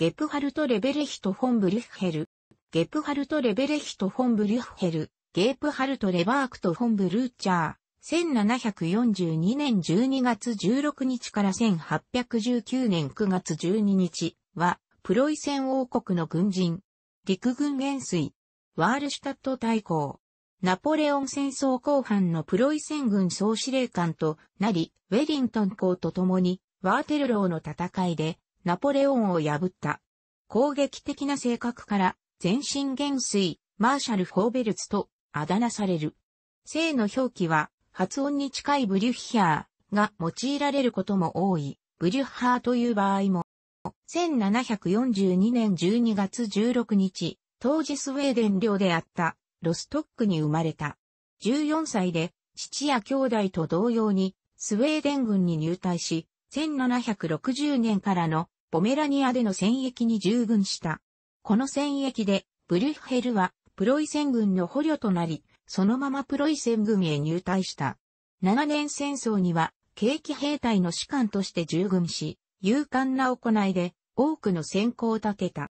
ゲプハルト・レベレヒト・フォン・ブリュッヘル、ゲプハルト・レベレヒト・フォン・ブリュッヘル、ゲープハルト・レバークト・フォン・ブルーチャー、1742年12月16日から1819年9月12日は、プロイセン王国の軍人、陸軍元帥、ワールシュタット大公、ナポレオン戦争後半のプロイセン軍総司令官となり、ウェリントン公と共に、ワーテルローの戦いで、ナポレオンを破った。攻撃的な性格から、全身元帥、マーシャル・フォーベルツと、あだ名される。姓の表記は、発音に近いブリュッヒャーが用いられることも多い、ブリュッハーという場合も、1742年12月16日、当時スウェーデン領であったロストックに生まれた。14歳で父や兄弟と同様にスウェーデン軍に入隊し、1760年からのポメラニアでの戦役に従軍した。この戦役でブリュッヘルはプロイセン軍の捕虜となり、そのままプロイセン軍へ入隊した。7年戦争には景気兵隊の士官として従軍し、勇敢な行いで多くの戦功を立てた。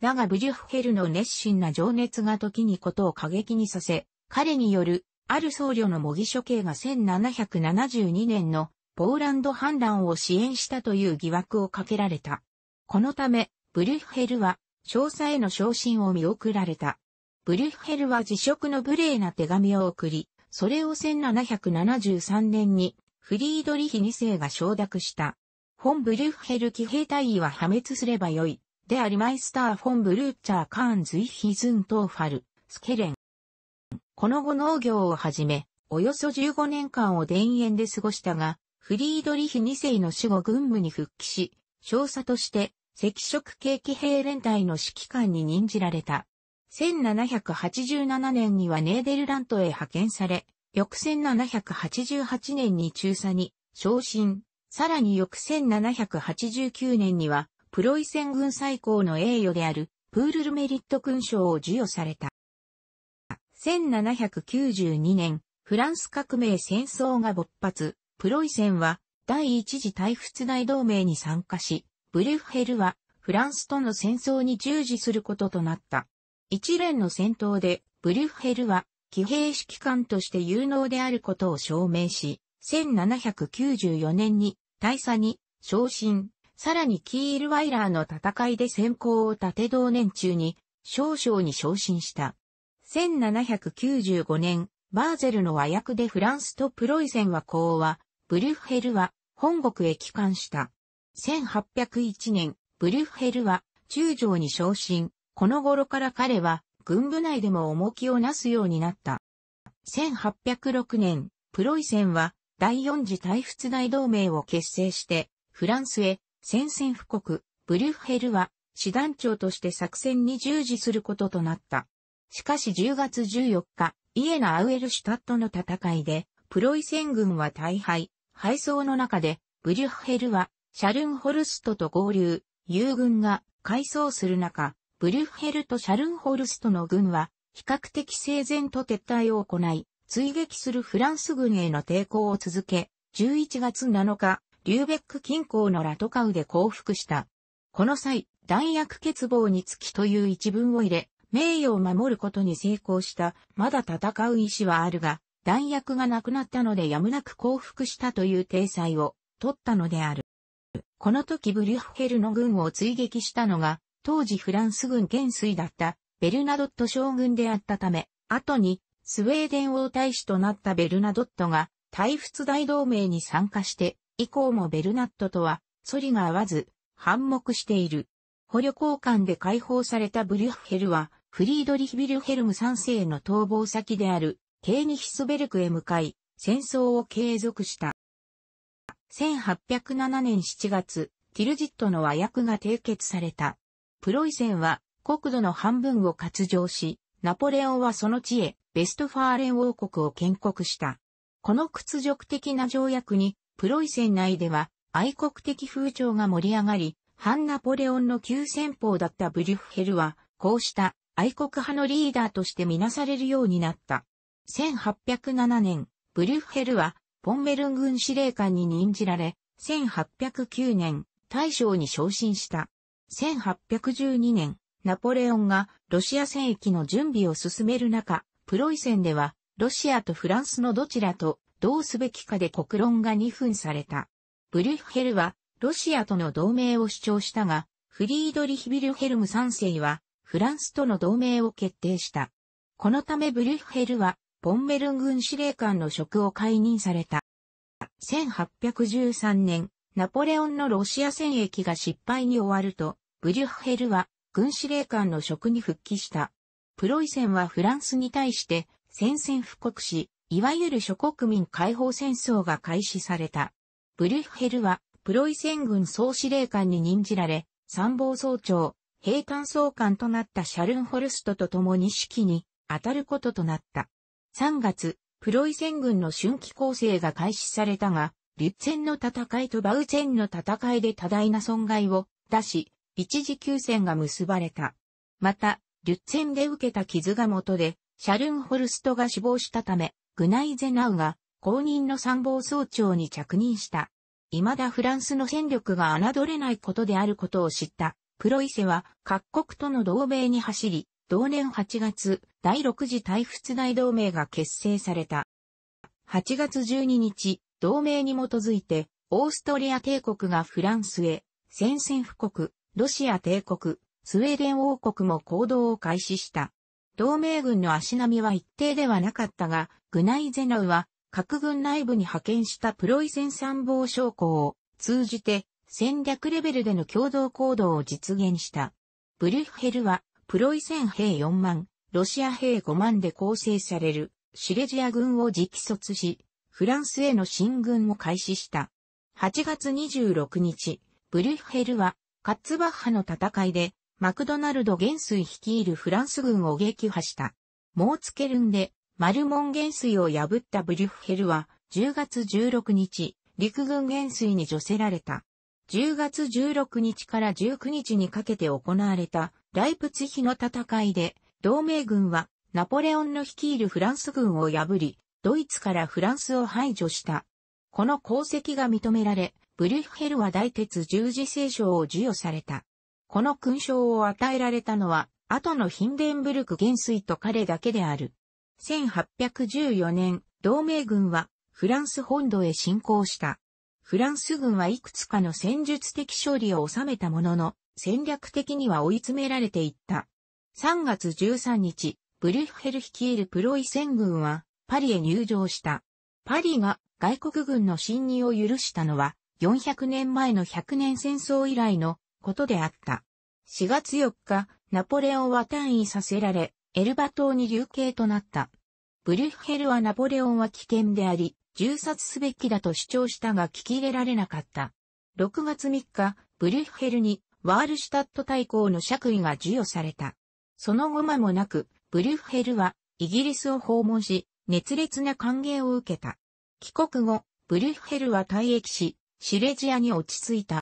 だがブリュッヘルの熱心な情熱が時にことを過激にさせ、彼によるある僧侶の模擬処刑が1772年のポーランド反乱を支援したという疑惑をかけられた。このため、ブリュッヘルは、少佐への昇進を見送られた。ブリュッヘルは辞職の無礼な手紙を送り、それを1773年にフリードリヒ2世が承諾した。フォン・ブリュッヘル騎兵隊員は破滅すればよい。でありマイスター・フォン・ブルーチャー・カーン・ズイヒズン・トーファル、スケレン。この後農業をはじめ、およそ15年間を田園で過ごしたが、フリードリヒ2世の死後軍務に復帰し、少佐として赤色系騎兵連隊の指揮官に任じられた。1787年にはネーデルラントへ派遣され、翌1788年に中佐に昇進、さらに翌1789年にはプロイセン軍最高の栄誉であるプールルメリット勲章を授与された。1792年、フランス革命戦争が勃発。プロイセンは第一次大仏大同盟に参加し、ブリュッヘルはフランスとの戦争に従事することとなった。一連の戦闘でブリュッヘルは騎兵指揮官として有能であることを証明し、1794年に大佐に昇進、さらにキールワイラーの戦いで先行を立て同年中に少将に昇進した。1795年、バーゼルの和訳でフランスとプロイセンは講和、ブリュッヘルは本国へ帰還した。1801年、ブリュッヘルは中将に昇進。この頃から彼は軍部内でも重きをなすようになった。1806年、プロイセンは第四次大仏大同盟を結成して、フランスへ宣戦布告、ブリュッヘルは師団長として作戦に従事することとなった。しかし10月14日、イエナ・アウエルシュタットの戦いで、プロイセン軍は大敗、敗走の中で、ブリュッヘルは、シャルンホルストと合流、友軍が改装する中、ブリュッヘルとシャルンホルストの軍は、比較的整然と撤退を行い、追撃するフランス軍への抵抗を続け、11月7日、リューベック近郊のラトカウで降伏した。この際、弾薬欠乏につきという一文を入れ、名誉を守ることに成功した、まだ戦う意志はあるが、弾薬がなくなったのでやむなく降伏したという体裁を取ったのである。この時ブリュッヘルの軍を追撃したのが、当時フランス軍元帥だったベルナドット将軍であったため、後にスウェーデン王大使となったベルナドットが大仏大同盟に参加して、以降もベルナットとは反りが合わず、反目している。捕虜交換で解放されたブリュッヘルは、フリードリヒ・ビルヘルム3世の逃亡先であるケーニヒスベルクへ向かい、戦争を継続した。1807年7月、ティルジットの和訳が締結された。プロイセンは国土の半分を割譲し、ナポレオンはその地へベストファーレン王国を建国した。この屈辱的な条約に、プロイセン内では愛国的風潮が盛り上がり、反ナポレオンの急戦法だったブリュッヘルは、こうした愛国派のリーダーとしてみなされるようになった。1807年、ブリュッヘルは、ポンメルン軍司令官に任じられ、1809年、大将に昇進した。1812年、ナポレオンがロシア戦役の準備を進める中、プロイセンでは、ロシアとフランスのどちらとどうすべきかで国論が二分された。ブリュッヘルは、ロシアとの同盟を主張したが、フリードリヒ・ビルヘルム3世は、フランスとの同盟を決定した。このためブリュッヘルは、ポンメルン軍司令官の職を解任された。1813年、ナポレオンのロシア戦役が失敗に終わると、ブリュッヘルは軍司令官の職に復帰した。プロイセンはフランスに対して宣戦布告し、いわゆる諸国民解放戦争が開始された。ブリュッヘルはプロイセン軍総司令官に任じられ、参謀総長、兵艦総監となったシャルンホルストと共に指揮に当たることとなった。3月、プロイセン軍の春季攻勢が開始されたが、リュッツェンの戦いとバウツェンの戦いで多大な損害を出し、一時休戦が結ばれた。また、リュッツェンで受けた傷が元で、シャルンホルストが死亡したため、グナイゼナウが後任の参謀総長に着任した。未だフランスの戦力が侮れないことであることを知った。プロイセは各国との同盟に走り、同年8月、第6次大仏大同盟が結成された。8月12日、同盟に基づいて、オーストリア帝国がフランスへ、宣戦布告、ロシア帝国、スウェーデン王国も行動を開始した。同盟軍の足並みは一定ではなかったが、グナイゼナウは、核軍内部に派遣したプロイセン参謀将校を通じて、戦略レベルでの共同行動を実現した。ブリュッヘルはプロイセン兵4万、ロシア兵5万で構成されるシレジア軍を直卒し、フランスへの進軍を開始した。8月26日、ブリュッヘルはカッツバッハの戦いでマクドナルド元帥率いるフランス軍を撃破した。モーツケルンでマルモン元帥を破ったブリュッヘルは10月16日、陸軍元帥に除せられた。10月16日から19日にかけて行われたライプツヒの戦いで、同盟軍はナポレオンの率いるフランス軍を破り、ドイツからフランスを排除した。この功績が認められ、ブリュッヘルは大鉄十字聖書を授与された。この勲章を与えられたのは、後のヒンデンブルク元帥と彼だけである。1814年、同盟軍はフランス本土へ侵攻した。フランス軍はいくつかの戦術的勝利を収めたものの、戦略的には追い詰められていった。3月13日、ブリュッヘル率いるプロイセン軍はパリへ入場した。パリが外国軍の侵入を許したのは400年前の100年戦争以来のことであった。4月4日、ナポレオンは単位させられ、エルバ島に流刑となった。ブリュッヘルはナポレオンは危険であり、銃殺すべきだと主張したが聞き入れられなかった。6月3日、ブリュッヘルにワールシュタット大公の爵位が授与された。その後間もなく、ブリュッヘルはイギリスを訪問し、熱烈な歓迎を受けた。帰国後、ブリュッヘルは退役し、シレジアに落ち着いた。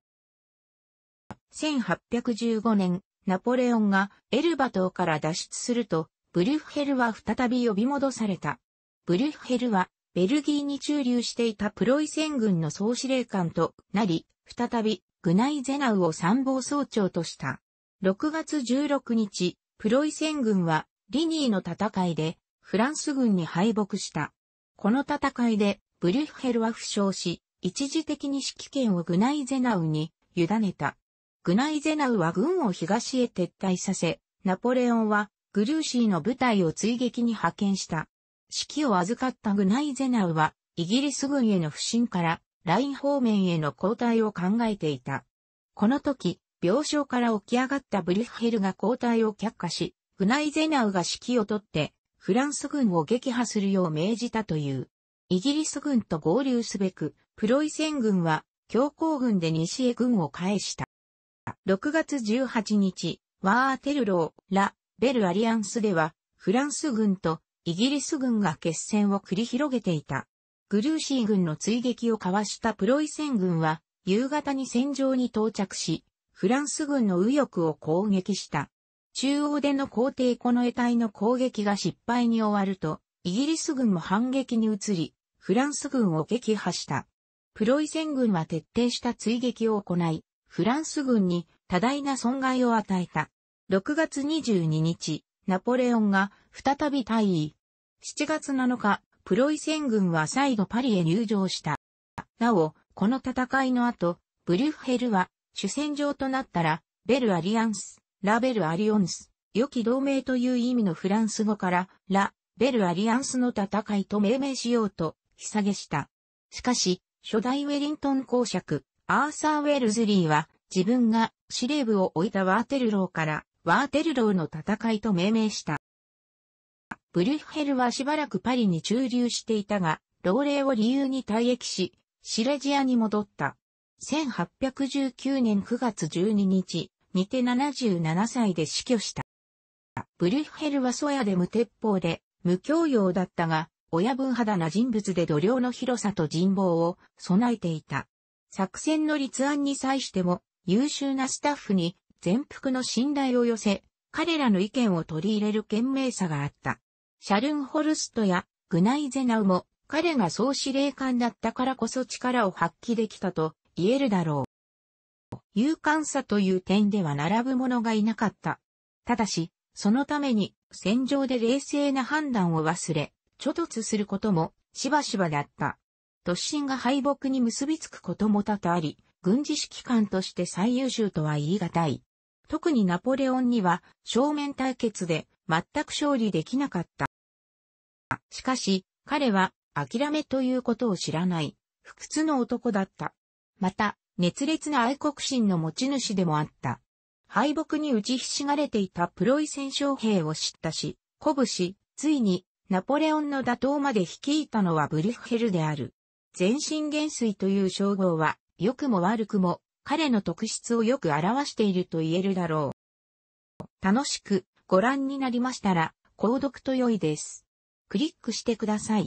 1815年、ナポレオンがエルバ島から脱出すると、ブリュッヘルは再び呼び戻された。ブリュッヘルはベルギーに駐留していたプロイセン軍の総司令官となり、再びグナイゼナウを参謀総長とした。6月16日、プロイセン軍はリニーの戦いでフランス軍に敗北した。この戦いでブリュッヘルは負傷し、一時的に指揮権をグナイゼナウに委ねた。グナイゼナウは軍を東へ撤退させ、ナポレオンはグルーシーの部隊を追撃に派遣した。指揮を預かったグナイゼナウはイギリス軍への不信からライン方面への交代を考えていた。この時、病床から起き上がったブリュッヘルが交代を却下し、フナイゼナウが指揮を取って、フランス軍を撃破するよう命じたという。イギリス軍と合流すべく、プロイセン軍は、強行軍で西へ軍を返した。6月18日、ワーテルロー、ラ、ベルアリアンスでは、フランス軍とイギリス軍が決戦を繰り広げていた。グルーシー軍の追撃をかわしたプロイセン軍は、夕方に戦場に到着し、フランス軍の右翼を攻撃した。中央での皇帝この得体の攻撃が失敗に終わると、イギリス軍も反撃に移り、フランス軍を撃破した。プロイセン軍は徹底した追撃を行い、フランス軍に多大な損害を与えた。6月22日、ナポレオンが再び退位。7月7日、プロイセン軍は再度パリへ入城した。なお、この戦いの後、ブリュッヘルは主戦場となったら、ベルアリアンス、ラベルアリオンス、良き同盟という意味のフランス語から、ラ、ベルアリアンスの戦いと命名しようと、ひ下げした。しかし、初代ウェリントン公爵、アーサー・ウェルズリーは、自分が司令部を置いたワーテルローから、ワーテルローの戦いと命名した。ブリュッヘルはしばらくパリに駐留していたが、老齢を理由に退役し、シレジアに戻った。1819年9月12日、にて77歳で死去した。ブリュッヘルはソヤで無鉄砲で、無教養だったが、親分肌な人物で度量の広さと人望を備えていた。作戦の立案に際しても、優秀なスタッフに全幅の信頼を寄せ、彼らの意見を取り入れる賢明さがあった。シャルンホルストやグナイゼナウも彼が総司令官だったからこそ力を発揮できたと言えるだろう。勇敢さという点では並ぶ者がいなかった。ただし、そのために戦場で冷静な判断を忘れ、諸突することもしばしばだった。突進が敗北に結びつくことも多々あり、軍事指揮官として最優秀とは言い難い。特にナポレオンには正面対決で全く勝利できなかった。しかし、彼は諦めということを知らない、不屈の男だった。また、熱烈な愛国心の持ち主でもあった。敗北に打ちひしがれていたプロイセン将兵をったし、鼓舞し、ついにナポレオンの打倒まで率いたのはブリュッヘルである。全身元帥という称号は、良くも悪くも、彼の特質をよく表していると言えるだろう。楽しくご覧になりましたら、購読と良いです。クリックしてください。